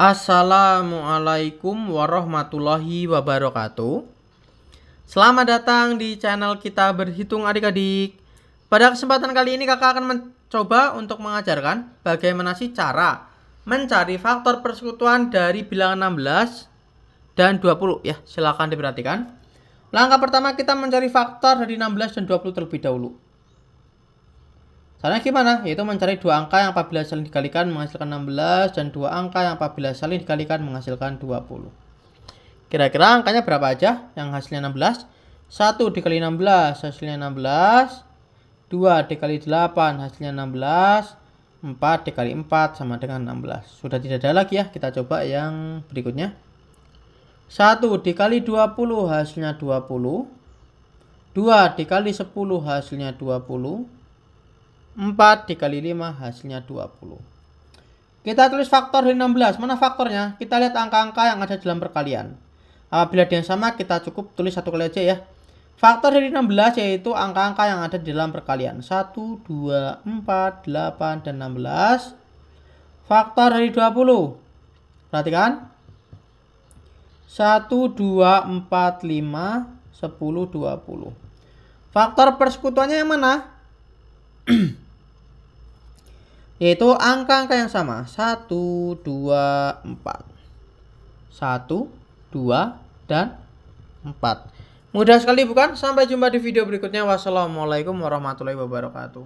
Assalamualaikum warahmatullahi wabarakatuh. Selamat datang di channel kita berhitung adik-adik. Pada kesempatan kali ini kakak akan mencoba untuk mengajarkan bagaimana sih cara mencari faktor persekutuan dari bilangan 16 dan 20 ya. silahkan diperhatikan. Langkah pertama kita mencari faktor dari 16 dan 20 terlebih dahulu. Caranya gimana? Yaitu mencari dua angka yang apabila saling dikalikan menghasilkan 16 dan dua angka yang apabila saling dikalikan menghasilkan 20. Kira-kira angkanya berapa aja yang hasilnya 16? 1 dikali 16 hasilnya 16, 2 dikali 8 hasilnya 16, 4 dikali 4 sama dengan 16. Sudah tidak ada lagi ya, kita coba yang berikutnya. 1 dikali 20 hasilnya 20, 2 dikali 10 hasilnya 20, 4 dikali 5 hasilnya 20. Kita tulis faktor dari 16. Mana faktornya? Kita lihat angka-angka yang ada dalam perkalian. Apabila dia sama, kita cukup tulis satu kali aja ya. Faktor dari 16 yaitu angka-angka yang ada di dalam perkalian. 1, 2, 4, 8, dan 16. Faktor dari 20. Perhatikan. 1, 2, 4, 5, 10, 20. Faktor persekutuannya yang mana? yaitu angka-angka yang sama 1 2 4 1 2 dan 4 mudah sekali bukan sampai jumpa di video berikutnya wassalamualaikum warahmatullahi wabarakatuh